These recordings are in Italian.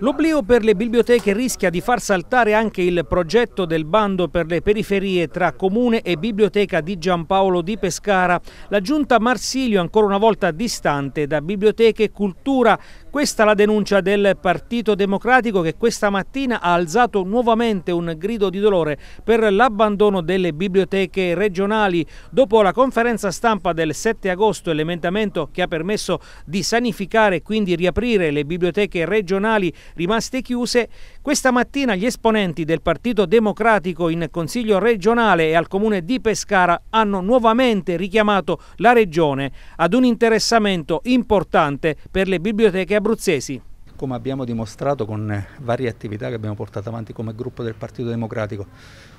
L'oblio per le biblioteche rischia di far saltare anche il progetto del bando per le periferie tra Comune e Biblioteca di Giampaolo di Pescara. La giunta Marsilio ancora una volta distante da Biblioteche e Cultura. Questa la denuncia del Partito Democratico che questa mattina ha alzato nuovamente un grido di dolore per l'abbandono delle biblioteche regionali. Dopo la conferenza stampa del 7 agosto e l'emendamento che ha permesso di sanificare e quindi riaprire le biblioteche regionali rimaste chiuse, questa mattina gli esponenti del Partito Democratico in Consiglio regionale e al Comune di Pescara hanno nuovamente richiamato la Regione ad un interessamento importante per le biblioteche abruzzesi come abbiamo dimostrato con eh, varie attività che abbiamo portato avanti come gruppo del Partito Democratico,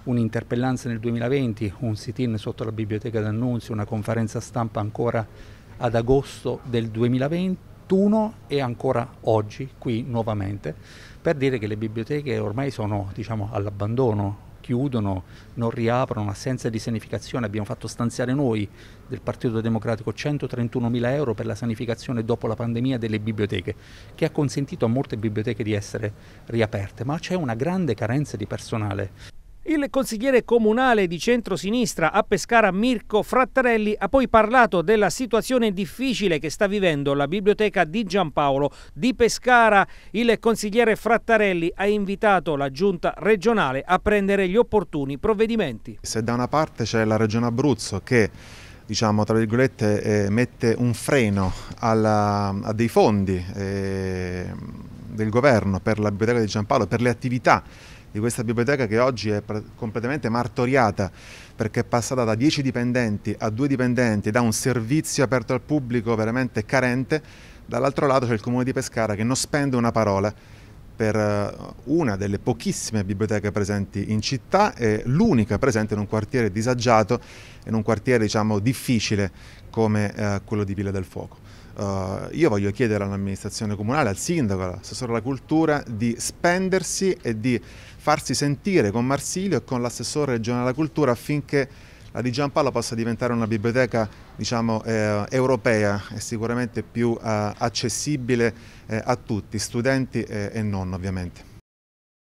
un'interpellanza nel 2020, un sit-in sotto la biblioteca d'annunzio, una conferenza stampa ancora ad agosto del 2020 1981 e ancora oggi qui nuovamente per dire che le biblioteche ormai sono diciamo, all'abbandono, chiudono, non riaprono, assenza di sanificazione. Abbiamo fatto stanziare noi del Partito Democratico 131 mila euro per la sanificazione dopo la pandemia delle biblioteche, che ha consentito a molte biblioteche di essere riaperte, ma c'è una grande carenza di personale. Il consigliere comunale di centrosinistra a Pescara Mirko Frattarelli ha poi parlato della situazione difficile che sta vivendo la biblioteca di Giampaolo di Pescara. Il consigliere Frattarelli ha invitato la giunta regionale a prendere gli opportuni provvedimenti. Se da una parte c'è la regione Abruzzo che diciamo, tra virgolette, eh, mette un freno alla, a dei fondi eh, del governo per la Biblioteca di Giampaolo, per le attività di questa biblioteca che oggi è completamente martoriata perché è passata da 10 dipendenti a 2 dipendenti, da un servizio aperto al pubblico veramente carente, dall'altro lato c'è il comune di Pescara che non spende una parola per eh, una delle pochissime biblioteche presenti in città e l'unica presente in un quartiere disagiato, in un quartiere diciamo, difficile come eh, quello di Villa del Fuoco. Uh, io voglio chiedere all'amministrazione comunale, al sindaco, all'assessore alla cultura di spendersi e di farsi sentire con Marsilio e con l'assessore regionale alla cultura affinché la di Giampaolo possa diventare una biblioteca diciamo, eh, europea e sicuramente più eh, accessibile eh, a tutti, studenti eh, e non ovviamente.